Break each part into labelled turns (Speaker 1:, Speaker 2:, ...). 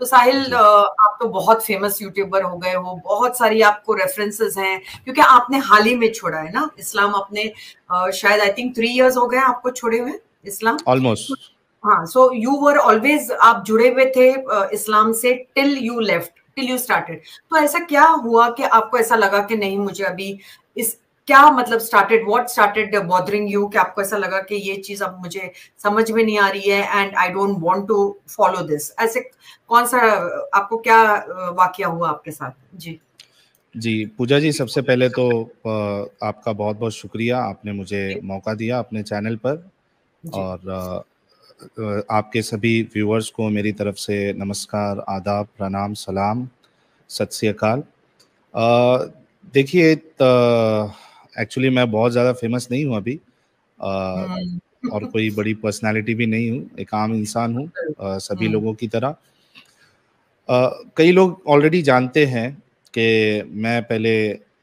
Speaker 1: तो साहिल आप तो बहुत फेमस यूट्यूबर हो गए हो बहुत सारी आपको रेफरेंसेस हैं क्योंकि आपने हाल ही में छोड़ा है ना इस्लाम अपने शायद आई थिंक थ्री इयर्स हो गए आपको छोड़े हुए इस्लाम ऑलमोस्ट हाँ सो यू वर ऑलवेज आप जुड़े हुए थे इस्लाम से till you left till you started तो ऐसा क्या हुआ कि आपको ऐसा लगा कि नहीं मुझे अभी इस क्या मतलब started what started bothering you कि आपको ऐसा लगा कि ये चीज अब मुझे समझ में नहीं आ रही है and I don't want to follow this ऐसे कौन सा आपको क्या वाक्य हुआ आपके साथ जी जी पूजा जी सबसे पहले तो आपका बहुत बहुत शुक्रिया आपने मुझे मौका दिया अपने चैनल पर और आपके सभी व्यूअर्स को मेरी तरफ से नमस्कार आदाब प्रणाम सलाम सत श्रीकाल देखिए एक्चुअली मैं बहुत ज़्यादा फेमस नहीं हूँ अभी हम्म। और कोई बड़ी पर्सनालिटी भी नहीं हूँ एक आम इंसान हूँ सभी हम्म। लोगों की तरह कई लोग ऑलरेडी जानते हैं कि मैं पहले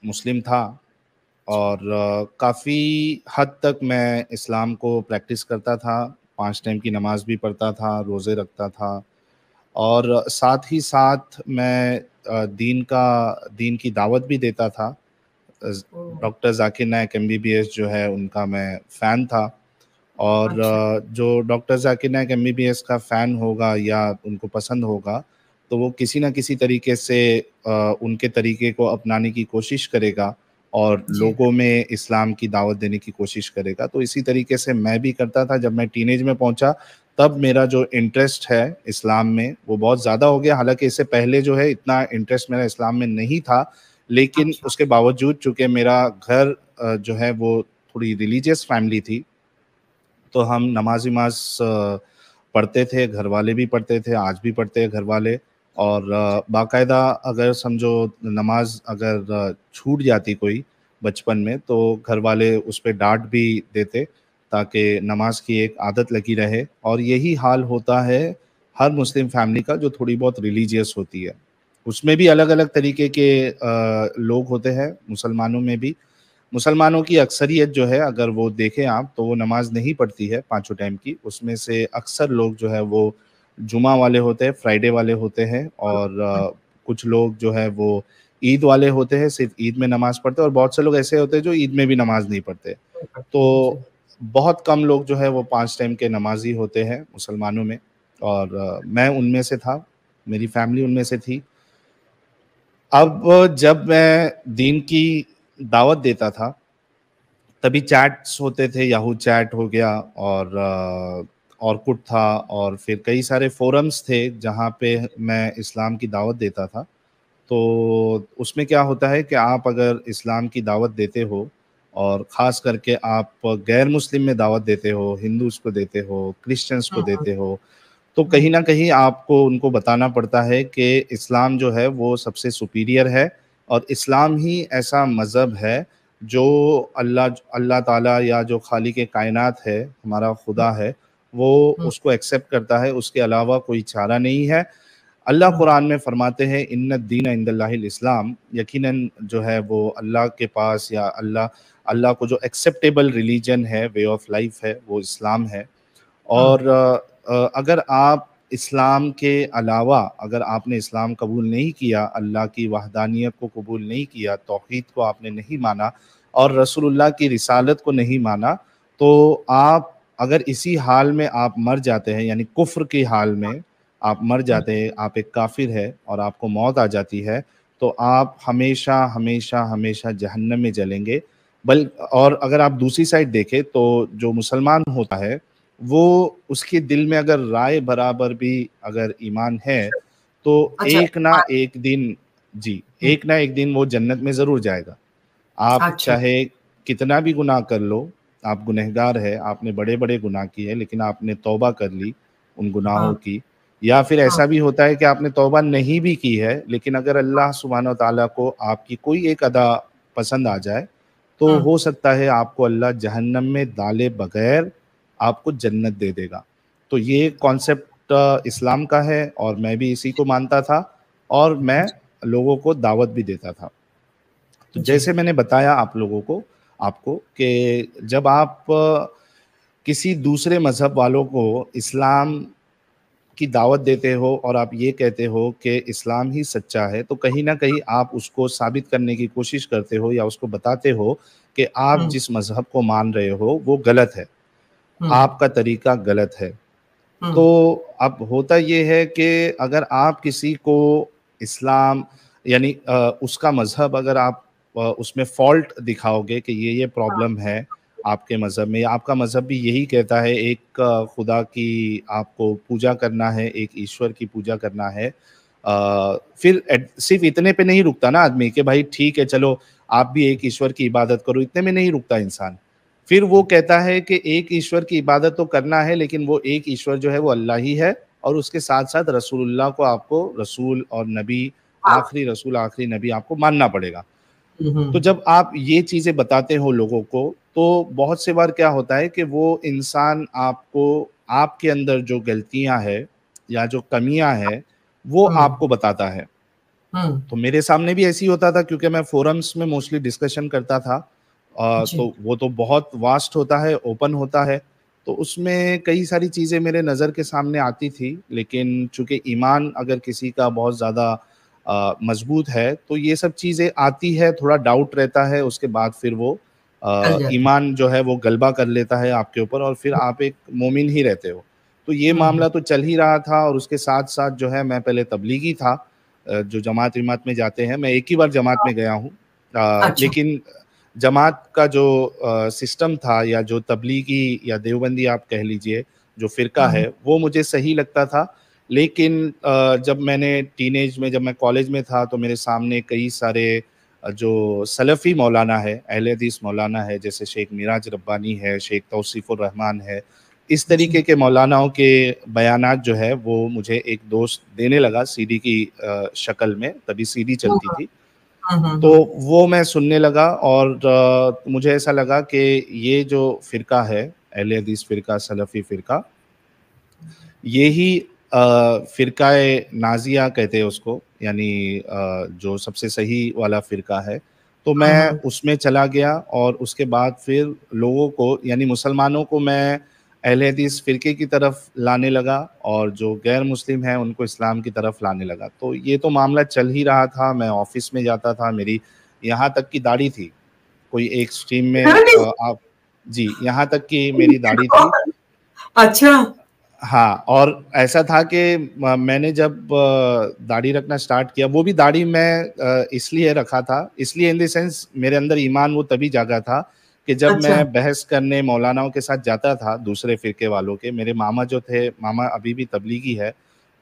Speaker 1: मुस्लिम था और काफ़ी हद तक मैं इस्लाम को प्रैक्टिस करता था पांच टाइम की नमाज भी पढ़ता था रोज़े रखता था और साथ ही साथ मैं दीन का दीन की दावत भी देता था डॉक्टर जाकिर नायक एम जो है उनका मैं फ़ैन था और अच्छा। जो डॉक्टर जाकिर नायक एम का फ़ैन होगा या उनको पसंद होगा तो वो किसी ना किसी तरीके से उनके तरीके को अपनाने की कोशिश करेगा और लोगों में इस्लाम की दावत देने की कोशिश करेगा तो इसी तरीके से मैं भी करता था जब मैं टीनेज में पहुंचा तब मेरा जो इंटरेस्ट है इस्लाम में वो बहुत ज़्यादा हो गया हालांकि इससे पहले जो है इतना इंटरेस्ट मेरा इस्लाम में नहीं था लेकिन अच्छा। उसके बावजूद चूंकि मेरा घर जो है वो थोड़ी रिलीजियस फैमिली थी तो हम नमाज वमाज पढ़ते थे घर वाले भी पढ़ते थे आज भी पढ़ते हैं घर वाले और बाकायदा अगर समझो नमाज अगर छूट जाती कोई बचपन में तो घर वाले उस पर डांट भी देते ताकि नमाज की एक आदत लगी रहे और यही हाल होता है हर मुस्लिम फैमिली का जो थोड़ी बहुत रिलीजियस होती है उसमें भी अलग अलग तरीके के लोग होते हैं मुसलमानों में भी मुसलमानों की अक्सरियत जो है अगर वो देखें आप तो वो नमाज नहीं पढ़ती है पाँचों टाइम की उसमें से अक्सर लोग जो है वो जुमा वाले होते हैं फ्राइडे वाले होते हैं और कुछ लोग जो है वो ईद वाले होते हैं सिर्फ ईद में नमाज पढ़ते हैं और बहुत से लोग ऐसे होते हैं जो ईद में भी नमाज नहीं पढ़ते तो बहुत कम लोग जो है वो पाँच टाइम के नमाजी होते हैं मुसलमानों में और मैं उनमें से था मेरी फैमिली उनमें से थी अब जब मैं दीन की दावत देता था तभी चैट्स होते थे याहू चैट हो गया और औरकुट था और फिर कई सारे फोरम्स थे जहाँ पे मैं इस्लाम की दावत देता था तो उसमें क्या होता है कि आप अगर इस्लाम की दावत देते हो और ख़ास करके आप गैर मुस्लिम में दावत देते हो हिंदूज को देते हो क्रिश्चियंस को हाँ, हाँ। देते हो तो हम्म। कहीं ना कहीं आपको उनको बताना पड़ता है कि इस्लाम जो है वो सबसे सुपीरियर है और इस्लाम ही ऐसा मज़हब है जो अल्लाह अल्लाह ताला या जो खाली के कायनात है हमारा खुदा है वो हम्म। उसको एक्सेप्ट करता है उसके अलावा कोई चारा नहीं है अल्लाह हम्म। कुरान में फरमाते हैं इन दीन इस्लाम यकीनन जो है वो अल्लाह के पास या अल्लाह अल्लाह को जो एक्सेप्टेबल रिलीजन है वे ऑफ लाइफ है वो इस्लाम है हाँ। और अगर आप इस्लाम के अलावा अगर आपने इस्लाम कबूल नहीं किया अल्लाह की वहदानियत को कबूल नहीं किया तोहद को आपने नहीं माना और रसूलुल्लाह की रिसालत को नहीं माना तो आप अगर इसी हाल में आप मर जाते हैं यानी कुफ्र के हाल में आप मर जाते हैं आप एक काफिर है और आपको मौत आ जाती है तो आप हमेशा हमेशा हमेशा जहन्नम में जलेंगे बल और अगर आप दूसरी साइड देखें तो जो मुसलमान होता है वो उसके दिल में अगर राय बराबर भी अगर ईमान है तो अच्छा, एक ना आ, हाँ। एक दिन जी हम्म। एक ना एक दिन वो जन्नत में जरूर जाएगा आप अच्छा, चाहे कितना भी गुनाह कर लो आप गुनहगार है आपने बड़े बड़े गुनाह किए लेकिन आपने तौबा कर ली उन गुनाहों हाँ। की या फिर हाँ। ऐसा भी होता है कि आपने तौबा नहीं भी की है लेकिन अगर अल्लाह सुबहान तला को आपकी कोई एक अदा पसंद आ जाए तो हो सकता है आपको अल्लाह जहन्नम में डाले बगैर आपको जन्नत दे देगा तो ये कॉन्सेप्ट इस्लाम का है और मैं भी इसी को मानता था और मैं लोगों को दावत भी देता था तो जैसे मैंने बताया आप लोगों को आपको कि जब आप किसी दूसरे मज़हब वालों को इस्लाम की दावत देते हो और आप ये कहते हो कि इस्लाम ही सच्चा है तो कहीं ना कहीं आप उसको साबित करने की कोशिश करते हो या उसको बताते हो कि आप हाँ। जिस मज़हब को मान रहे हो वो गलत है हम्म। आपका तरीका गलत है हम्म। तो अब होता यह है कि अगर आप किसी को इस्लाम यानी उसका मजहब अगर आप उसमें फॉल्ट दिखाओगे कि ये ये प्रॉब्लम है आपके मज़हब में आपका मज़हब भी यही कहता है एक खुदा की आपको पूजा करना है एक ईश्वर की पूजा करना है आ, फिर सिर्फ इतने पे नहीं रुकता ना आदमी कि भाई ठीक है चलो आप भी एक ईश्वर की इबादत करो इतने में नहीं रुकता इंसान फिर वो कहता है कि एक ईश्वर की इबादत तो करना है लेकिन वो एक ईश्वर जो है वो अल्लाह ही है और उसके साथ साथ रसूलुल्लाह को आपको रसूल और नबी हाँ। आखिरी रसूल आखिरी नबी आपको मानना पड़ेगा तो जब आप ये चीज़ें बताते हो लोगों को तो बहुत से बार क्या होता है कि वो इंसान आपको आपके अंदर जो गलतियां है या जो कमियां हैं वो हम्म। आपको बताता है हम्म। तो मेरे सामने भी ऐसी होता था क्योंकि मैं फोरम्स में मोस्टली डिस्कशन करता था तो वो तो बहुत वास्ट होता है ओपन होता है तो उसमें कई सारी चीज़ें मेरे नज़र के सामने आती थी लेकिन चूंकि ईमान अगर किसी का बहुत ज़्यादा मजबूत है तो ये सब चीज़ें आती है थोड़ा डाउट रहता है उसके बाद फिर वो ईमान जो है वो गलबा कर लेता है आपके ऊपर और फिर आप एक मोमिन ही रहते हो तो ये हम्म, मामला हम्म। तो चल ही रहा था और उसके साथ साथ जो है मैं पहले तबलीगी था जो जमात विमात में जाते हैं मैं एक ही बार जमात में हाँ। गया हूँ अच्छा। लेकिन जमात का जो सिस्टम था या जो तबलीगी या देवबंदी आप कह लीजिए जो फिरका है हम्म। वो मुझे सही लगता था लेकिन जब मैंने टीनेज में जब मैं कॉलेज में था तो मेरे सामने कई सारे जो सलफ़ी मौलाना है अहल हदीस मौलाना है जैसे शेख मिराज रब्बानी है शेख रहमान है इस तरीके के मौलानाओं के बयान जो है वो मुझे एक दोस्त देने लगा सीडी की शक्ल में तभी सीडी चलती थी तो वो मैं सुनने लगा और मुझे ऐसा लगा कि ये जो फ़िरका है अहल हदीस फ़िरका सलफ़ी फ़िरका ये ही फ़िरका नाजिया कहते हैं उसको यानी जो सबसे सही वाला फ़िरका है तो मैं हाँ, हाँ। उसमें चला गया और उसके बाद फिर लोगों को यानी मुसलमानों को मैं अहल हदीस फ़िरके की तरफ लाने लगा और जो गैर मुस्लिम हैं उनको इस्लाम की तरफ लाने लगा तो ये तो मामला चल ही रहा था मैं ऑफिस में जाता था मेरी यहाँ तक की दाढ़ी थी कोई एक स्ट्रीम में आप जी यहाँ तक की मेरी दाढ़ी थी अच्छा हाँ और ऐसा था कि मैंने जब दाढ़ी रखना स्टार्ट किया वो भी दाढ़ी मैं इसलिए रखा था इसलिए इन देंस मेरे अंदर ईमान वो तभी जागा था कि जब अच्छा। मैं बहस करने मौलानाओं के साथ जाता था दूसरे फिरके वालों के मेरे मामा जो थे मामा अभी भी तबलीगी है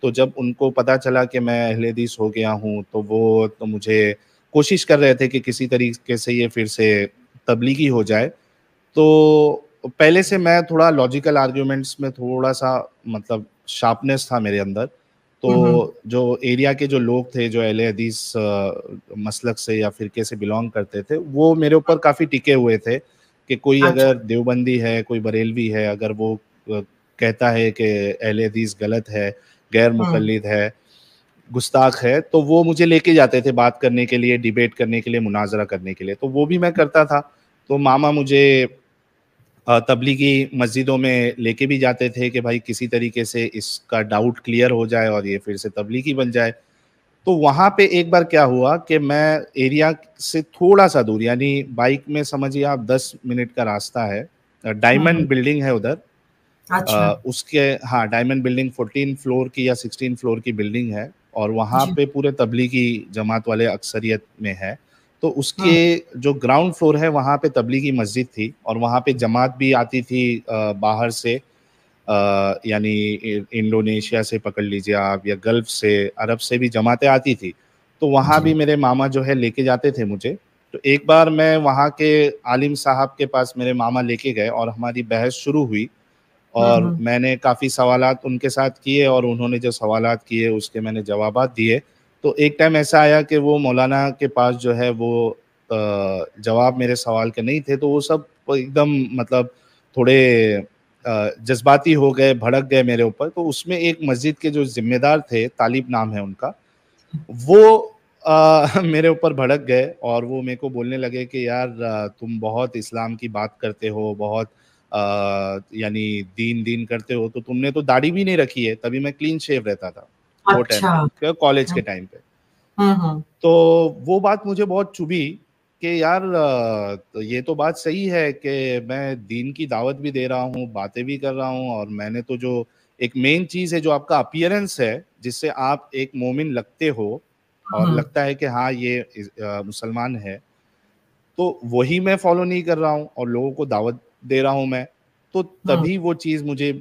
Speaker 1: तो जब उनको पता चला कि मैं अहलेदीस हो गया हूँ तो वो तो मुझे कोशिश कर रहे थे कि किसी तरीके से ये फिर से तबलीगी हो जाए तो पहले से मैं थोड़ा लॉजिकल आर्ग्यूमेंट्स में थोड़ा सा मतलब शार्पनेस था मेरे अंदर तो हम्म, हम्म। जो एरिया के जो लोग थे जो एल हदीस मसलक से या फिरके से बिलोंग करते थे वो मेरे ऊपर काफ़ी टिके हुए थे कि कोई अच्छा। अगर देवबंदी है कोई बरेलवी है अगर वो कहता है कि एल हदीस गलत है गैर हम्म। मुखलद है गुस्ताख है तो वो मुझे लेके जाते थे बात करने के लिए डिबेट करने के लिए मुनाजरा करने के लिए तो वो भी मैं करता था तो मामा मुझे तबलीगी मस्जिदों में लेके भी जाते थे कि भाई किसी तरीके से इसका डाउट क्लियर हो जाए और ये फिर से तबलीगी बन जाए तो वहाँ पे एक बार क्या हुआ कि मैं एरिया से थोड़ा सा दूर यानी बाइक में समझिए आप दस मिनट का रास्ता है डायमंड हम्म। बिल्डिंग है उधर अच्छा। उसके हाँ डायमंड बिल्डिंग फोर्टीन फ्लोर की या सिक्सटीन फ्लोर की बिल्डिंग है और वहाँ पे पूरे तबलीगी जमात वाले अक्सरियत में है तो उसके हाँ। जो ग्राउंड फ्लोर है वहाँ पे तबलीगी मस्जिद थी और वहाँ पे जमात भी आती थी बाहर से यानी इंडोनेशिया से पकड़ लीजिए आप या गल्फ से अरब से भी जमातें आती थी तो वहाँ भी मेरे मामा जो है लेके जाते थे मुझे तो एक बार मैं वहाँ के आलिम साहब के पास मेरे मामा लेके गए और हमारी बहस शुरू हुई हाँ, और हाँ। मैंने काफ़ी सवाल उनके साथ किए और उन्होंने जो सवाल किए उसके मैंने जवाब दिए तो एक टाइम ऐसा आया कि वो मौलाना के पास जो है वो जवाब मेरे सवाल के नहीं थे तो वो सब एकदम मतलब थोड़े जज्बाती हो गए भड़क गए मेरे ऊपर तो उसमें एक मस्जिद के जो जिम्मेदार थे तालिब नाम है उनका वो आ, मेरे ऊपर भड़क गए और वो मेरे को बोलने लगे कि यार तुम बहुत इस्लाम की बात करते हो बहुत यानी दीन दीन करते हो तो तुमने तो दाढ़ी भी नहीं रखी है तभी मैं क्लीन शेव रहता था
Speaker 2: वो टाइम
Speaker 1: कॉलेज के टाइम अच्छा। पे हम्म, हम्म। तो वो बात मुझे बहुत चुभी कि यार तो ये तो बात सही है कि मैं दीन की दावत भी दे रहा हूँ बातें भी कर रहा हूँ और मैंने तो जो एक मेन चीज़ है जो आपका अपियरेंस है जिससे आप एक मोमिन लगते हो और हम्म। लगता है कि हाँ ये मुसलमान है तो वही मैं फॉलो नहीं कर रहा हूँ और लोगों को दावत दे रहा हूँ मैं तो तभी वो चीज़ मुझे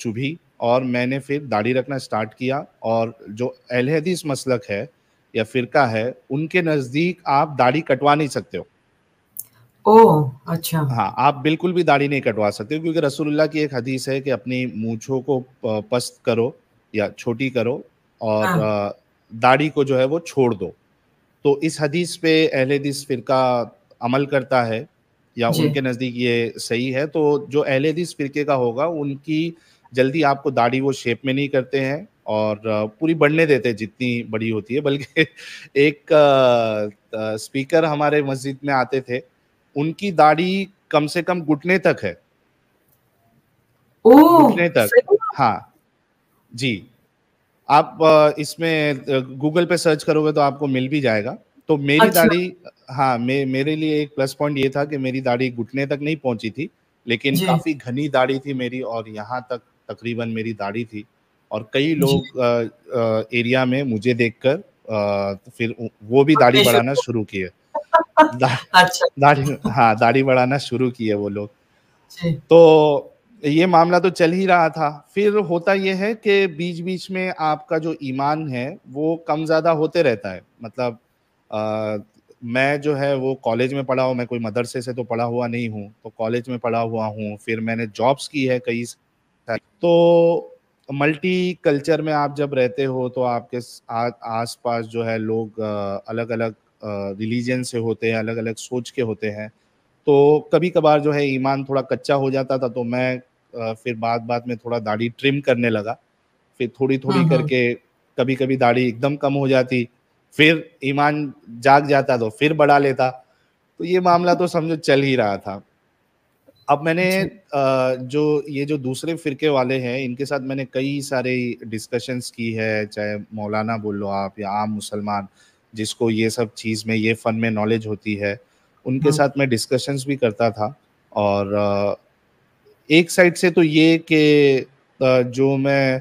Speaker 1: चुभी और मैंने फिर दाढ़ी रखना स्टार्ट किया और जो अलहदीस मसलक है या फिरका है उनके नज़दीक आप दाढ़ी कटवा नहीं सकते हो ओ अच्छा हाँ आप बिल्कुल भी दाढ़ी नहीं कटवा सकते हो क्योंकि रसूलुल्लाह की एक हदीस है कि अपनी मूछों को पस्त करो या छोटी करो और हाँ। दाढ़ी को जो है वो छोड़ दो तो इस हदीस पे अहल हदीस फिरका अमल करता है या उनके नज़दीक ये सही है तो जो अहल हदीस फिरके का होगा उनकी जल्दी आपको दाढ़ी वो शेप में नहीं करते हैं और पूरी बढ़ने देते हैं जितनी बड़ी होती है बल्कि एक स्पीकर हमारे मस्जिद में आते थे उनकी दाढ़ी कम से कम घुटने तक है घुटने तक हाँ जी आप इसमें गूगल पे सर्च करोगे तो आपको मिल भी जाएगा तो मेरी अच्छा। दाढ़ी हाँ मे, मेरे लिए एक प्लस पॉइंट ये था कि मेरी दाढ़ी घुटने तक नहीं पहुंची थी लेकिन काफी घनी दाढ़ी थी मेरी और यहाँ तक तकरीबन मेरी दाढ़ी थी और कई लोग आ, आ, एरिया में मुझे देखकर तो फिर वो भी दाढ़ी बढ़ाना शुरू किए अच्छा। दाढ़ी हाँ दाढ़ी बढ़ाना शुरू किए वो लोग तो ये मामला तो चल ही रहा था फिर होता यह है कि बीच बीच में आपका जो ईमान है वो कम ज़्यादा होते रहता है मतलब आ, मैं जो है वो कॉलेज में पढ़ा हूँ मैं कोई मदरसे से तो पढ़ा हुआ नहीं हूँ तो कॉलेज में पढ़ा हुआ हूँ फिर मैंने जॉब्स की है कई सकता है तो मल्टी कल्चर में आप जब रहते हो तो आपके आस पास जो है लोग अलग अलग रिलीजन से होते हैं अलग अलग सोच के होते हैं तो कभी कभार जो है ईमान थोड़ा कच्चा हो जाता था तो मैं फिर बात बात में थोड़ा दाढ़ी ट्रिम करने लगा फिर थोड़ी थोड़ी हाँ, हाँ, करके कभी कभी दाढ़ी एकदम कम हो जाती फिर ईमान जाग जाता तो फिर बढ़ा लेता तो ये मामला तो समझो चल ही रहा था अब मैंने जो ये जो दूसरे फिरके वाले हैं इनके साथ मैंने कई सारे डिस्कशंस की है चाहे मौलाना बोल लो आप या आम मुसलमान जिसको ये सब चीज़ में ये फन में नॉलेज होती है उनके हाँ। साथ मैं डिस्कशंस भी करता था और एक साइड से तो ये कि जो मैं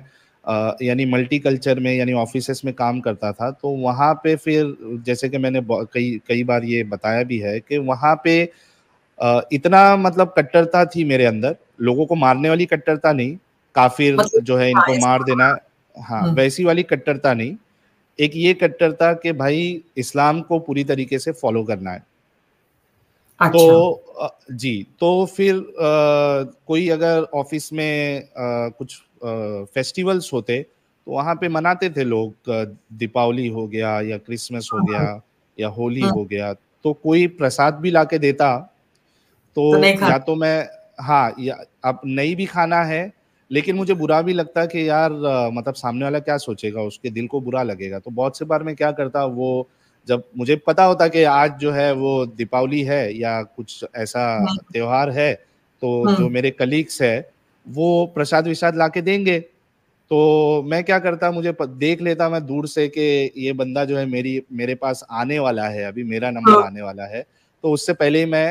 Speaker 1: यानी मल्टी कल्चर में यानी ऑफिस में काम करता था तो वहाँ पे फिर जैसे कि मैंने कई कई बार ये बताया भी है कि वहाँ पे इतना मतलब कट्टरता थी मेरे अंदर लोगों को मारने वाली कट्टरता नहीं काफिर मतलब जो है इनको हाँ, मार देना हाँ हम्म। वैसी वाली कट्टरता नहीं एक ये कट्टरता कि भाई इस्लाम को पूरी तरीके से फॉलो करना है तो अच्छा। तो जी तो फिर आ, कोई अगर ऑफिस में आ, कुछ आ, फेस्टिवल्स होते तो वहां पे मनाते थे लोग दीपावली हो गया या क्रिसमस हो हाँ। गया या होली हाँ। हो गया तो कोई प्रसाद भी लाके देता तो, तो या तो मैं हाँ अब नहीं भी खाना है लेकिन मुझे बुरा भी लगता है कि यार मतलब सामने वाला क्या सोचेगा उसके दिल को बुरा लगेगा तो बहुत से बार मैं क्या करता वो जब मुझे पता होता कि आज जो है वो दीपावली है या कुछ ऐसा हाँ। त्योहार है तो हाँ। जो मेरे कलीग्स है वो प्रसाद विषाद ला के देंगे तो मैं क्या करता मुझे देख लेता मैं दूर से कि ये बंदा जो है मेरी मेरे पास आने वाला है अभी मेरा नंबर हाँ। आने वाला है तो उससे पहले ही मैं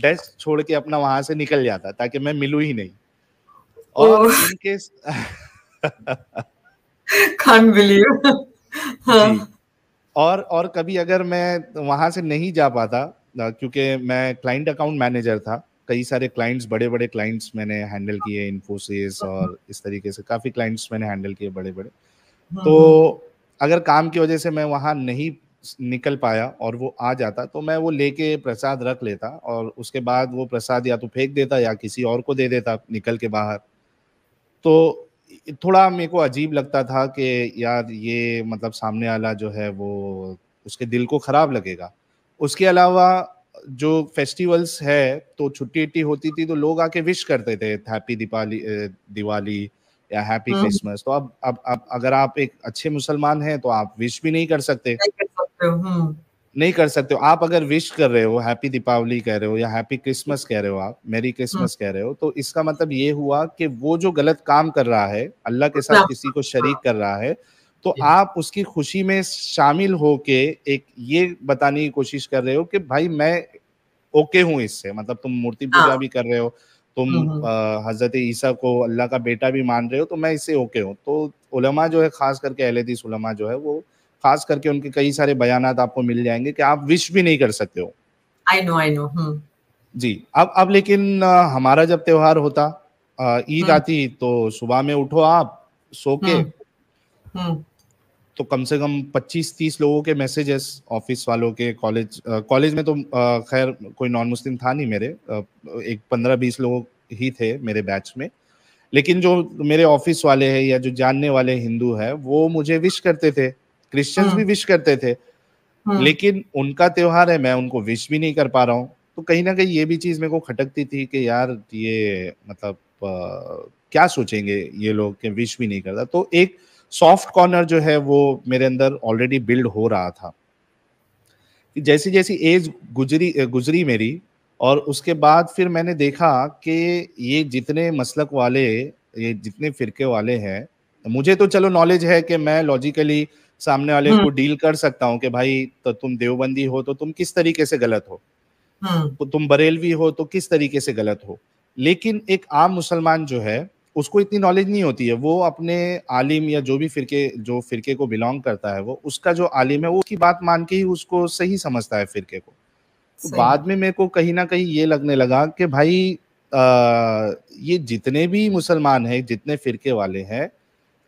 Speaker 1: डेस्क छोड़ के अपना वहां से निकल जाता ताकि मैं मिलू ही नहीं और इनकेस बिलीव हाँ। और और कभी अगर मैं वहां से नहीं जा पाता क्योंकि मैं क्लाइंट अकाउंट मैनेजर था कई सारे क्लाइंट्स बड़े बड़े क्लाइंट्स मैंने हैंडल किए इन्फोसिस और इस तरीके से काफ़ी क्लाइंट्स मैंने हैंडल किए बड़े बड़े हाँ, तो हाँ। अगर काम की वजह से मैं वहां नहीं निकल पाया और वो आ जाता तो मैं वो लेके प्रसाद रख लेता और उसके बाद वो प्रसाद या तो फेंक देता या किसी और को दे देता निकल के बाहर तो थोड़ा मेरे को अजीब लगता था कि यार ये मतलब सामने वाला जो है वो उसके दिल को ख़राब लगेगा उसके अलावा जो फेस्टिवल्स है तो छुट्टी उट्टी होती थी तो लोग आके विश करते थे हैप्पी दिवाली दिवाली या हैप्पी हाँ। क्रिसमस तो अब अब अब अगर आप एक अच्छे मुसलमान हैं तो आप विश भी नहीं कर सकते सकते हो हम्म। नहीं कर सकते हो आप अगर विश कर रहे हो हैप्पी दीपावली कह रहे हो या हैप्पी क्रिसमस कह रहे हो आप मेरी हम्म। क्रिसमस कह रहे हो तो इसका मतलब ये हुआ कि वो जो गलत काम कर रहा है अल्लाह के साथ हाँ। किसी को शरीक कर रहा है तो आप उसकी खुशी में शामिल हो के एक ये बताने की कोशिश कर रहे हो कि भाई मैं ओके हूँ इससे मतलब तुम मूर्ति पूजा हाँ। भी कर रहे हो तुम हम्म, हजरत ईसा को अल्लाह का बेटा भी मान रहे हो तो मैं इससे ओके हूँ तो उलमा जो है खास करके अहलदीस उलमा जो है वो खास करके उनके कई सारे बयान आपको मिल जाएंगे कि आप विश भी नहीं कर सकते हो आई नो आई नो जी अब अब लेकिन हमारा जब त्योहार होता ईद हम्म। आती तो सुबह में उठो आप सो के हम्म, हम्म। तो कम से कम 25-30 लोगों के मैसेजेस ऑफिस वालों के कॉलेज कॉलेज में तो खैर कोई नॉन मुस्लिम था नहीं मेरे एक 15-20 लोग ही थे मेरे बैच में लेकिन जो मेरे ऑफिस वाले हैं या जो जानने वाले हिंदू है वो मुझे विश करते थे क्रिश्चियंस हाँ। भी विश करते थे हाँ। लेकिन उनका त्योहार है मैं उनको विश भी नहीं कर पा रहा हूँ तो कहीं ना कहीं ये भी चीज मेरे को खटकती थी कि यार ये मतलब आ, क्या सोचेंगे ये लोग कि विश भी नहीं करता तो एक सॉफ्ट कॉर्नर जो है वो मेरे अंदर ऑलरेडी बिल्ड हो रहा था जैसी जैसी एज गुजरी गुजरी मेरी और उसके बाद फिर मैंने देखा कि ये जितने मसलक वाले ये जितने फिरके वाले हैं मुझे तो चलो नॉलेज है कि मैं लॉजिकली सामने वाले हम्म। को डील कर सकता हूँ कि भाई तो तुम देवबंदी हो तो तुम किस तरीके से गलत हो हम्म। तो तुम बरेलवी हो तो किस तरीके से गलत हो लेकिन एक आम मुसलमान जो है उसको इतनी नॉलेज नहीं होती है वो अपने आलिम या जो भी फिरके जो फिरके को बिलोंग करता है वो उसका जो आलिम है वो उसकी बात मान के ही उसको सही समझता है फिरके को तो बाद में मेरे को कहीं ना कहीं ये लगने लगा कि भाई आ, ये जितने भी मुसलमान हैं जितने फिरके वाले हैं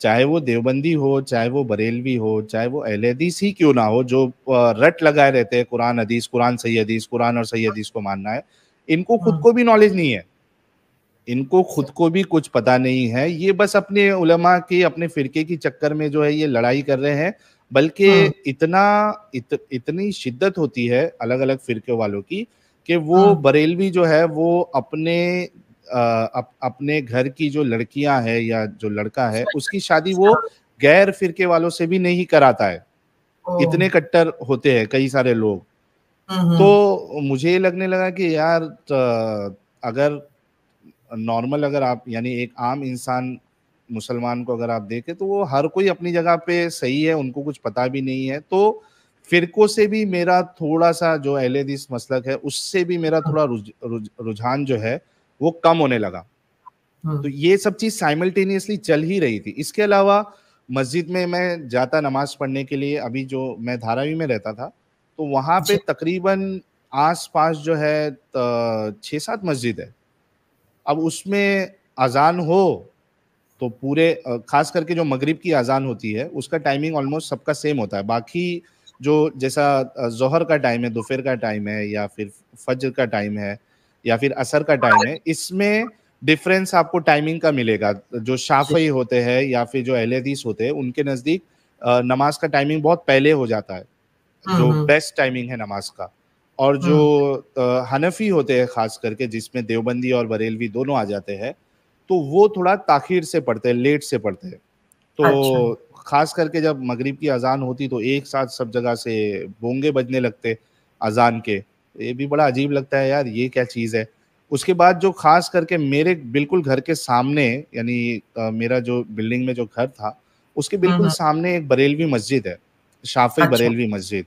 Speaker 1: चाहे वो देवबंदी हो चाहे वो बरेलवी हो चाहे वो अहलेदीस ही क्यों ना हो जो रट लगाए रहते हैं कुरान हदीस कुरान सही हदीस कुरान और सही हदीस को मानना है इनको खुद को हाँ। भी नॉलेज नहीं है इनको खुद को भी कुछ पता नहीं है ये बस अपने उलमा के अपने फिरके की चक्कर में जो है ये लड़ाई कर रहे हैं बल्कि हाँ। इतना इत, इतनी शिद्दत होती है अलग अलग फिरके वालों की कि वो हाँ। बरेलवी जो है वो अपने अप, अपने घर की जो लड़कियां है या जो लड़का है अच्छा, उसकी शादी अच्छा। वो गैर फिरके वालों से भी नहीं कराता है इतने कट्टर होते हैं कई सारे लोग हम्म, हम्म। तो मुझे ये लगने लगा कि यार अगर नॉर्मल अगर आप यानी एक आम इंसान मुसलमान को अगर आप देखें तो वो हर कोई अपनी जगह पे सही है उनको कुछ पता भी नहीं है तो फिरकों से भी मेरा थोड़ा सा जो अहलेदीस मसलक है उससे भी मेरा हाँ। थोड़ा रुझ, रुझ, रुझान जो है वो कम होने लगा हाँ। तो ये सब चीज साइमल्टेनियसली चल ही रही थी इसके अलावा मस्जिद में मैं जाता नमाज पढ़ने के लिए अभी जो मैं धारावी में रहता था तो वहां पे तकरीबन आस पास जो है छ सात मस्जिद है अब उसमें अजान हो तो पूरे खास करके जो मगरिब की अजान होती है उसका टाइमिंग ऑलमोस्ट सबका सेम होता है बाकी जो जैसा जोहर का टाइम है दोपहर का टाइम है या फिर फजर का टाइम है या फिर असर का टाइम है इसमें डिफरेंस आपको टाइमिंग का मिलेगा जो शाफई होते हैं या फिर जो एहलेदीस होते हैं उनके नज़दीक नमाज का टाइमिंग बहुत पहले हो जाता है हाँ, जो बेस्ट हाँ। टाइमिंग है नमाज का और जो हाँ। हनफी होते हैं खास करके जिसमें देवबंदी और बरेलवी दोनों आ जाते हैं तो वो थोड़ा ताखिर से पढ़ते हैं लेट से पढ़ते हैं तो अच्छा। खास करके जब मगरिब की अजान होती तो एक साथ सब जगह से बोंगे बजने लगते अजान के ये भी बड़ा अजीब लगता है यार ये क्या चीज़ है उसके बाद जो खास करके मेरे बिल्कुल घर के सामने यानी मेरा जो बिल्डिंग में जो घर था उसके हाँ, बिल्कुल हाँ। सामने एक बरेलवी मस्जिद है शाफे अच्छा। बरेलवी मस्जिद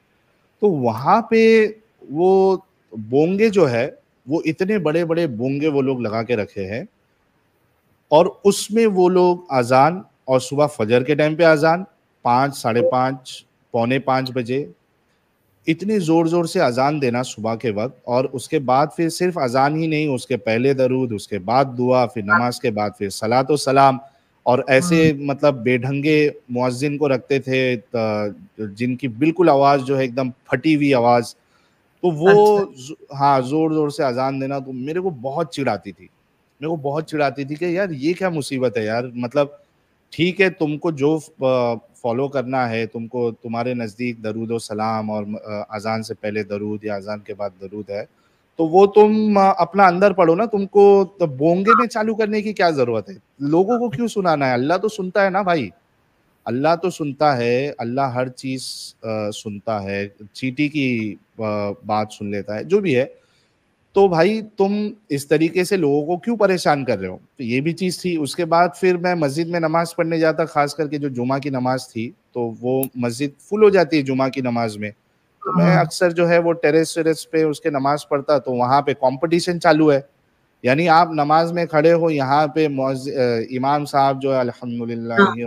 Speaker 1: तो वहां पे वो बोंगे जो है वो इतने बड़े बड़े बोंगे वो लोग लगा के रखे हैं और उसमें वो लोग अजान और सुबह फजर के टाइम पे अजान पांच साढ़े पाँच पौने पाँच बजे इतनी ज़ोर ज़ोर से अजान देना सुबह के वक्त और उसके बाद फिर सिर्फ अजान ही नहीं उसके पहले दरूद उसके बाद दुआ फिर नमाज के बाद फिर सलात सलाम और ऐसे हम्म। मतलब बेढंगे मुआजिन को रखते थे जिनकी बिल्कुल आवाज़ जो है एकदम फटी हुई आवाज़ तो वो अच्छा। हाँ ज़ोर ज़ोर से अजान देना तो मेरे को बहुत चिढ़ाती थी मेरे को बहुत चिढ़ाती थी कि यार ये क्या मुसीबत है यार मतलब ठीक है तुमको जो फॉलो करना है तुमको तुम्हारे नज़दीक दरूद और सलाम और अजान से पहले दरूद या अजान के बाद दरूद है तो वो तुम अपना अंदर पढ़ो ना तुमको तो बोंगे में चालू करने की क्या ज़रूरत है लोगों को क्यों सुनाना है अल्लाह तो सुनता है ना भाई अल्लाह तो सुनता है अल्लाह हर चीज़ सुनता है चीटी की बात सुन लेता है जो भी है तो भाई तुम इस तरीके से लोगों को क्यों परेशान कर रहे हो तो ये भी चीज़ थी उसके बाद फिर मैं मस्जिद में नमाज़ पढ़ने जाता खास करके जो जुमा की नमाज़ थी तो वो मस्जिद फुल हो जाती है जुमा की नमाज़ में तो मैं हाँ। अक्सर जो है वो टेरेस वेरेस पे उसके नमाज़ पढ़ता तो वहाँ पे कंपटीशन चालू है यानी आप नमाज में खड़े हो यहाँ पे इमाम साहब जो है अलहमदिल्लाबीन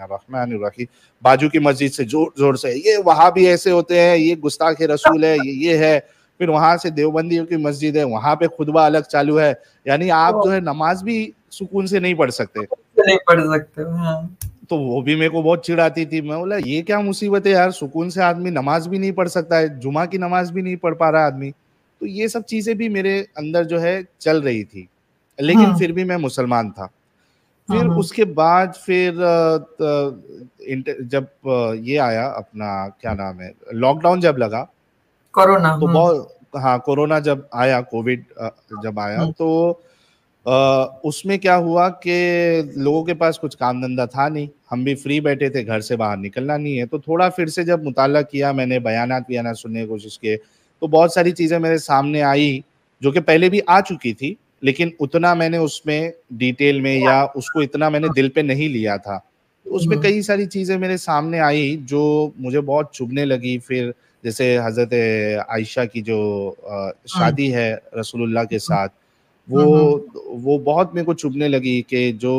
Speaker 1: हाँ। बाजू की मस्जिद से जोर जोर से ये वहाँ भी ऐसे होते हैं ये गुस्ताखे रसूल है ये ये है फिर वहां से देवबंदियों की मस्जिद है वहां पे खुदबा अलग चालू है यानी आप जो है नमाज भी सुकून से नहीं पढ़ सकते नहीं पढ़ सकते हाँ। तो वो भी मेरे को बहुत चिढ़ाती थी मैं बोला ये क्या मुसीबत है यार सुकून से आदमी नमाज भी नहीं पढ़ सकता है जुमा की नमाज भी नहीं पढ़ पा रहा आदमी तो ये सब चीजें भी मेरे अंदर जो है चल रही थी लेकिन हाँ। फिर भी मैं मुसलमान था फिर हाँ।, हाँ। उसके बाद फिर जब ये आया अपना क्या नाम है लॉकडाउन जब लगा कोरोना तो हम्म। बहुत हाँ कोरोना जब आया कोविड जब आया हम्म। तो आ, उसमें क्या हुआ कि लोगों के पास कुछ काम धंधा था नहीं हम भी फ्री बैठे थे घर से बाहर निकलना नहीं है तो थोड़ा फिर से जब मुताला किया मैंने बयान बयाना सुनने की कोशिश किए तो बहुत सारी चीज़ें मेरे सामने आई जो कि पहले भी आ चुकी थी लेकिन उतना मैंने उसमें डिटेल में या उसको इतना मैंने दिल पे नहीं लिया था तो उसमें हम्म। कई सारी चीज़ें मेरे सामने आई जो मुझे बहुत चुभने लगी फिर जैसे हजरत आयशा की जो हाँ। शादी है रसूलुल्लाह के हाँ। साथ वो हाँ, वो बहुत मेरे को चुभने लगी कि जो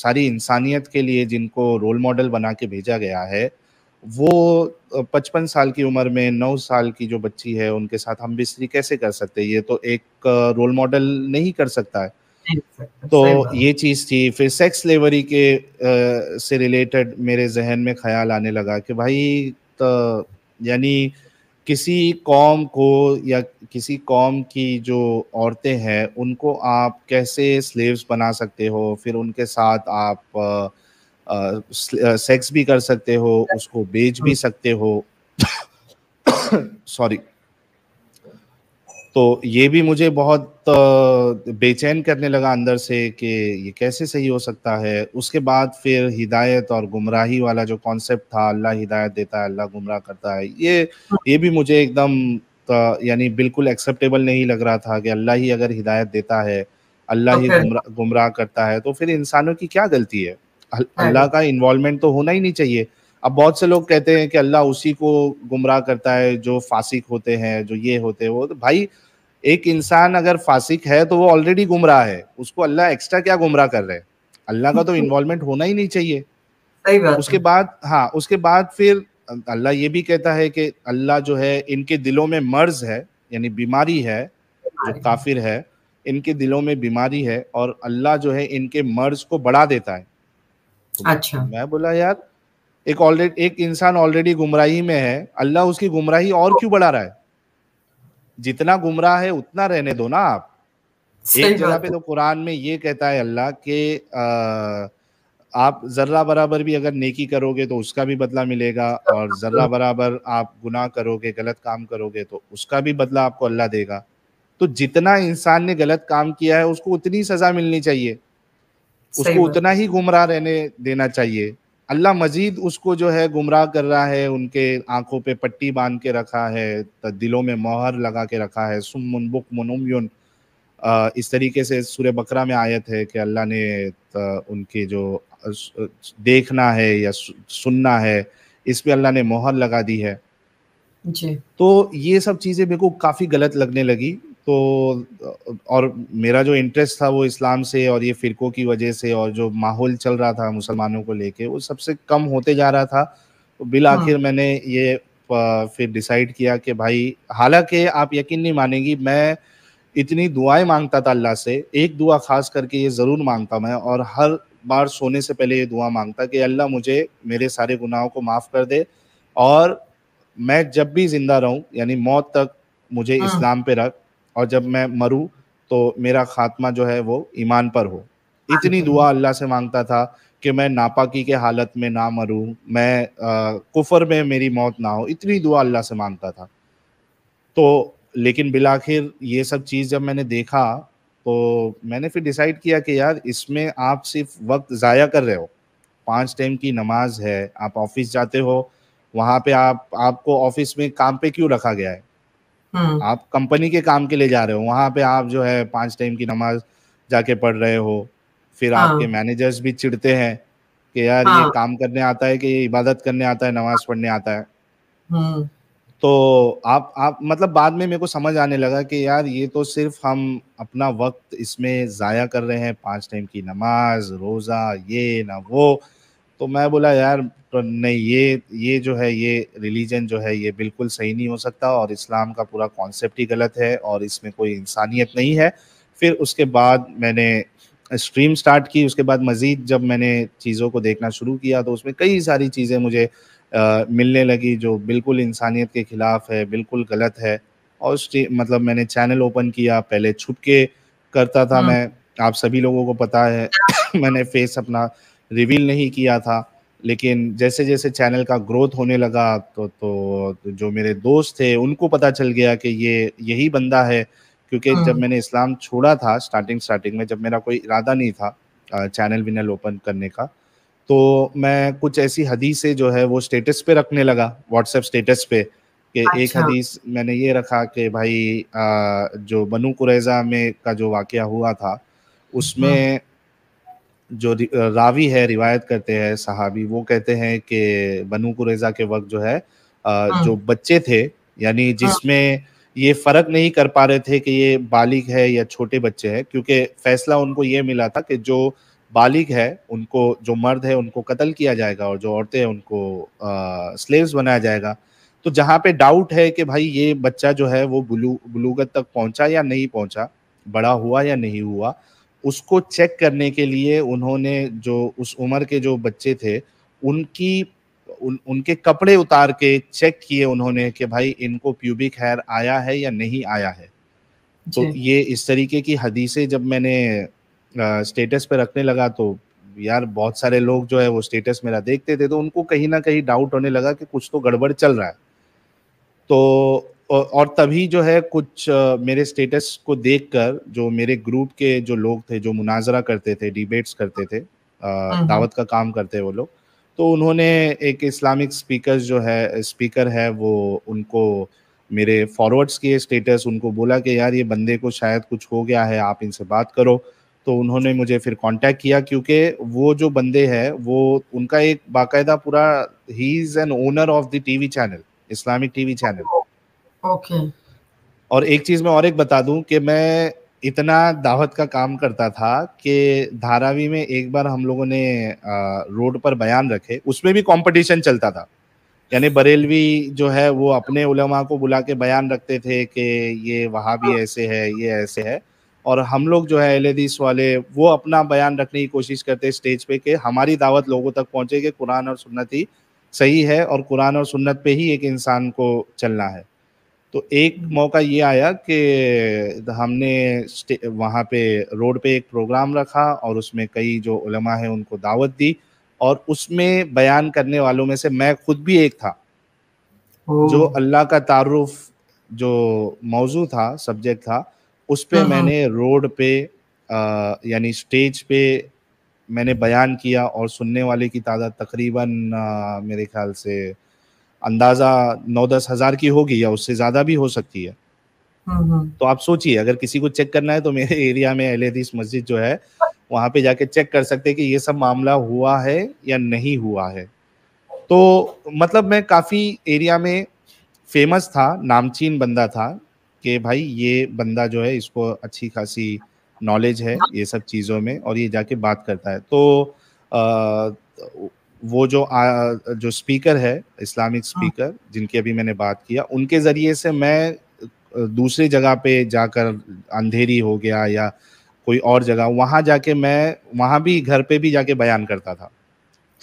Speaker 1: सारी इंसानियत के लिए जिनको रोल मॉडल बना के भेजा गया है वो पचपन साल की उम्र में नौ साल की जो बच्ची है उनके साथ हम बिस्तरी कैसे कर सकते ये तो एक रोल मॉडल नहीं कर सकता है तो ये चीज़ थी फिर सेक्स लेवरी के आ, से रिलेटेड मेरे जहन में ख्याल आने लगा कि भाई यानी किसी कौम को या किसी कौम की जो औरतें हैं उनको आप कैसे स्लेव्स बना सकते हो फिर उनके साथ आप सेक्स भी कर सकते हो उसको बेच भी हाँ। सकते हो सॉरी तो ये भी मुझे बहुत बेचैन करने लगा अंदर से कि ये कैसे सही हो सकता है उसके बाद फिर हिदायत और गुमराही वाला जो कॉन्सेप्ट था अल्लाह हिदायत देता है अल्लाह गुमराह करता है ये ये भी मुझे एकदम यानी बिल्कुल एक्सेप्टेबल नहीं लग रहा था कि अल्लाह ही अगर हिदायत देता है अल्लाह ही तो गुमराह करता है तो फिर इंसानों की क्या गलती है हाँ अल्लाह का इन्वॉल्वमेंट तो होना ही नहीं चाहिए अब बहुत से लोग कहते हैं कि अल्लाह उसी को गुमराह करता है जो फासिक होते हैं जो ये होते हैं वो तो भाई एक इंसान अगर फासिक है तो वो ऑलरेडी गुमराह है उसको अल्लाह एक्स्ट्रा क्या गुमराह कर रहे हैं अल्लाह का तो इन्वॉल्वमेंट होना ही नहीं चाहिए सही बात उसके बाद हाँ उसके बाद फिर अल्लाह ये भी कहता है कि अल्लाह जो है इनके दिलों में मर्ज है यानी बीमारी है जो काफिर है इनके दिलों में बीमारी है और अल्लाह जो है इनके मर्ज को बढ़ा देता है तो अच्छा मैं बोला यार एक ऑलरेडी एक इंसान ऑलरेडी गुमराही में है अल्लाह उसकी गुमराही और क्यों बढ़ा रहा है जितना गुमराह है उतना रहने दो ना आप एक जगह पे तो कुरान में ये कहता है अल्लाह के आप जर्रा बराबर भी अगर नेकी करोगे तो उसका भी बदला मिलेगा और जर्रा बराबर आप गुनाह करोगे गलत काम करोगे तो उसका भी बदला आपको अल्लाह देगा तो जितना इंसान ने गलत काम किया है उसको उतनी सजा मिलनी चाहिए उसको उतना ही गुमराह रहने देना चाहिए अल्लाह मजीद उसको जो है गुमराह कर रहा है उनके आंखों पे पट्टी बांध के रखा है दिलों में मोहर लगा के रखा है सुमन बुक मनुम इस तरीके से सूर्य बकरा में आयत है कि अल्लाह ने उनके जो देखना है या सुनना है इस पे अल्लाह ने मोहर लगा दी है जी। तो ये सब चीज़ें मेरे को काफ़ी गलत लगने लगी तो और मेरा जो इंटरेस्ट था वो इस्लाम से और ये फ़िरकों की वजह से और जो माहौल चल रहा था मुसलमानों को लेके वो सबसे कम होते जा रहा था तो बिल हाँ। आखिर हाँ। मैंने ये फिर डिसाइड किया कि भाई हालांकि आप यकीन नहीं मानेंगी मैं इतनी दुआएं मांगता था अल्लाह से एक दुआ खास करके ये ज़रूर मांगता मैं और हर बार सोने से पहले ये दुआ मांगता कि अल्लाह मुझे मेरे सारे गुनाहों को माफ़ कर दे और मैं जब भी ज़िंदा रहूं यानी मौत तक मुझे हाँ। इस्लाम पे रख और जब मैं मरूँ तो मेरा खात्मा जो है वो ईमान पर हो इतनी दुआ अल्लाह से मांगता था कि मैं नापाकी के हालत में ना मरूं मैं आ, कुफर में मेरी मौत ना हो इतनी दुआ अल्लाह से मांगता था तो लेकिन बिलाखिर ये सब चीज़ जब मैंने देखा तो मैंने फिर डिसाइड किया कि यार इसमें आप सिर्फ वक्त ज़ाया कर रहे हो पांच टाइम की नमाज है आप ऑफिस जाते हो वहाँ पे आप आपको ऑफिस में काम पे क्यों रखा गया है हाँ। आप कंपनी के काम के लिए जा रहे हो वहां पे आप जो है पांच टाइम की नमाज जाके पढ़ रहे हो फिर हाँ। आपके मैनेजर्स भी चिढ़ते हैं कि यार हाँ। ये काम करने आता है कि ये इबादत करने आता है नमाज पढ़ने आता है हाँ। तो आप आप मतलब बाद में मेरे को समझ आने लगा कि यार ये तो सिर्फ हम अपना वक्त इसमें ज़ाया कर रहे हैं पांच टाइम की नमाज रोज़ा ये ना वो तो मैं बोला यार तो नहीं ये ये जो है ये रिलीजन जो है ये बिल्कुल सही नहीं हो सकता और इस्लाम का पूरा कॉन्सेप्ट ही गलत है और इसमें कोई इंसानियत नहीं है फिर उसके बाद मैंने स्ट्रीम स्टार्ट की उसके बाद मज़ीद जब मैंने चीज़ों को देखना शुरू किया तो उसमें कई सारी चीज़ें मुझे आ, मिलने लगी जो बिल्कुल इंसानियत के ख़िलाफ़ है बिल्कुल गलत है और मतलब मैंने चैनल ओपन किया पहले छुप के करता था हाँ। मैं आप सभी लोगों को पता है मैंने फेस अपना रिवील नहीं किया था लेकिन जैसे जैसे चैनल का ग्रोथ होने लगा तो तो जो मेरे दोस्त थे उनको पता चल गया कि ये यही बंदा है क्योंकि जब हम्म। मैंने इस्लाम छोड़ा था स्टार्टिंग स्टार्टिंग में जब मेरा कोई इरादा नहीं था चैनल विनल ओपन करने का तो मैं कुछ ऐसी हदीसें जो है वो स्टेटस पे रखने लगा व्हाट्सएप स्टेटस पे कि अच्छा। एक हदीस मैंने ये रखा कि भाई आ, जो बनु कुरैजा में का जो वाक़ हुआ था उसमें हाँ। जो रावी है रिवायत करते हैं सहाबी वो कहते हैं कि बनु कुरेजा के वक्त जो है हाँ। जो बच्चे थे यानी हाँ। जिसमें ये फर्क नहीं कर पा रहे थे कि ये बालिग है या छोटे बच्चे हैं क्योंकि फैसला उनको ये मिला था कि जो बालिग है उनको जो मर्द है उनको कत्ल किया जाएगा और जो औरतें हैं उनको आ, स्लेव्स बनाया जाएगा तो जहाँ पे डाउट है कि भाई ये बच्चा जो है वो बुलू बलूगत तक पहुँचा या नहीं पहुँचा बड़ा हुआ या नहीं हुआ उसको चेक करने के लिए उन्होंने जो उस उम्र के जो बच्चे थे उनकी उन उनके कपड़े उतार के चेक किए उन्होंने कि भाई इनको प्यूबिक हेयर आया है या नहीं आया है तो ये इस तरीके की हदीसें जब मैंने स्टेटस पे रखने लगा तो यार बहुत सारे लोग जो है वो स्टेटस मेरा देखते थे तो उनको कहीं ना कहीं डाउट होने लगा कि कुछ तो गड़बड़ चल रहा है तो और तभी जो है कुछ मेरे स्टेटस को देखकर जो मेरे ग्रुप के जो लोग थे जो मुनाजरा करते थे डिबेट्स करते थे हम्म, हम्म। दावत का काम करते वो लोग तो उन्होंने एक इस्लामिक स्पीकर जो है स्पीकर है वो उनको मेरे फॉरवर्ड्स किए स्टेटस उनको बोला कि यार ये बंदे को शायद कुछ हो गया है आप इनसे बात करो तो उन्होंने मुझे फिर कांटेक्ट किया क्योंकि वो जो बंदे हैं वो उनका एक बाकायदा पूरा ही is an owner of the TV channel Islamic TV channel okay और एक चीज मैं और एक बता दूं कि मैं इतना दावत का काम करता था कि धारावी में एक बार हम लोगों ने रोड पर बयान रखे उसमें भी कंपटीशन चलता था यानी बरेलवी जो है वो अपने उलमा को बुला के बयान रखते थे कि ये वहाँ भी हाँ। ऐसे है ये ऐसे है और हम लोग जो है एलहदीस वाले वो अपना बयान रखने की कोशिश करते स्टेज पे कि हमारी दावत लोगों तक पहुँचे कि कुरान और सुन्नत ही सही है और कुरान और सुन्नत पे ही एक इंसान को चलना है तो एक हम्म। मौका ये आया कि हमने वहाँ पे रोड पे एक प्रोग्राम रखा और उसमें कई जो उलमा हैं उनको दावत दी और उसमें बयान करने वालों में से मैं खुद भी एक था जो अल्लाह का तारुफ जो मौजू था सब्जेक्ट था उस पर हाँ, हाँ। मैंने रोड पे यानी स्टेज पे मैंने बयान किया और सुनने वाले की तादाद तकरीबन मेरे ख्याल से अंदाजा नौ दस हजार की होगी या उससे ज्यादा भी हो सकती है हम्म, हम्म। तो आप सोचिए अगर किसी को चेक करना है तो मेरे एरिया में एल हदीस मस्जिद जो है वहाँ पे जाके चेक कर सकते हैं कि ये सब मामला हुआ है या नहीं हुआ है तो मतलब मैं काफ़ी एरिया में फेमस था नामचीन बंदा था कि भाई ये बंदा जो है इसको अच्छी खासी नॉलेज है ये सब चीज़ों में और ये जाके बात करता है तो आ, वो जो आ, जो स्पीकर है इस्लामिक हाँ। स्पीकर जिनकी अभी मैंने बात किया उनके ज़रिए से मैं दूसरी जगह पे जाकर अंधेरी हो गया या कोई और जगह वहां जाके मैं वहां भी घर पे भी जाके बयान करता था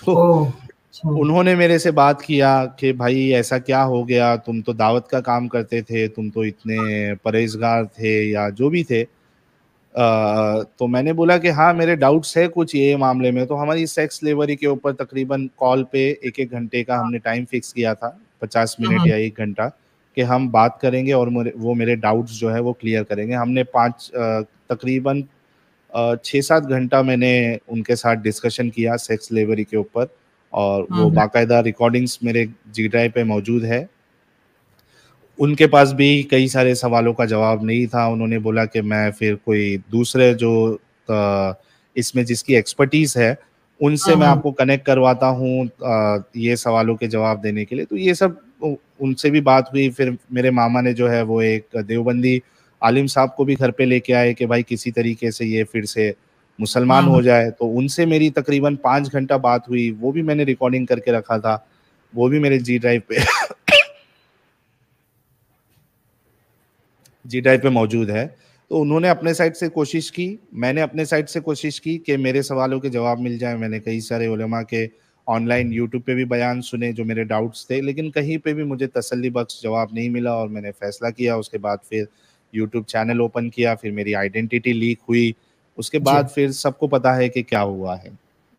Speaker 1: तो अच्छा। उन्होंने मेरे से बात किया कि भाई ऐसा क्या हो गया तुम तो दावत का काम करते थे तुम तो इतने परहेजगार थे या जो भी थे तो मैंने बोला कि हाँ मेरे डाउट्स है कुछ ये मामले में तो हमारी सेक्स लेवरी के ऊपर तकरीबन कॉल पे एक एक घंटे का हमने टाइम फिक्स किया था पचास मिनट हाँ। या एक घंटा कि हम बात करेंगे और वो मेरे डाउट्स जो है वो क्लियर करेंगे हमने पाँच तकरीबन छः सात घंटा मैंने उनके साथ डिस्कशन किया सेक्स लेवरी के ऊपर और वो हाँ, हाँ। बाकायदा रिकॉर्डिंग्स मेरे जी ड्राइव पे मौजूद है उनके पास भी कई सारे सवालों का जवाब नहीं था उन्होंने बोला कि मैं फिर कोई दूसरे जो इसमें जिसकी एक्सपर्टीज है उनसे मैं हाँ। आपको कनेक्ट करवाता हूँ ये सवालों के जवाब देने के लिए तो ये सब उनसे भी बात हुई फिर मेरे मामा ने जो है वो एक देवबंदी आलिम साहब को भी घर पे लेके आए कि भाई किसी तरीके से ये फिर से मुसलमान हो हाँ। जाए तो उनसे मेरी तकरीबन पाँच घंटा बात हुई वो भी मैंने रिकॉर्डिंग करके रखा था वो भी मेरे जी ड्राइव पे जी ड्राइव पे मौजूद है तो उन्होंने अपने साइड से कोशिश की मैंने अपने साइड से कोशिश की कि मेरे सवालों के जवाब मिल जाए मैंने कई सारे उलमा के ऑनलाइन यूट्यूब पे भी बयान सुने जो मेरे डाउट्स थे लेकिन कहीं पे भी मुझे तसली बख्श जवाब नहीं मिला और मैंने फैसला किया उसके बाद फिर यूट्यूब चैनल ओपन किया फिर मेरी आइडेंटिटी लीक हुई उसके बाद फिर सबको पता है कि क्या हुआ है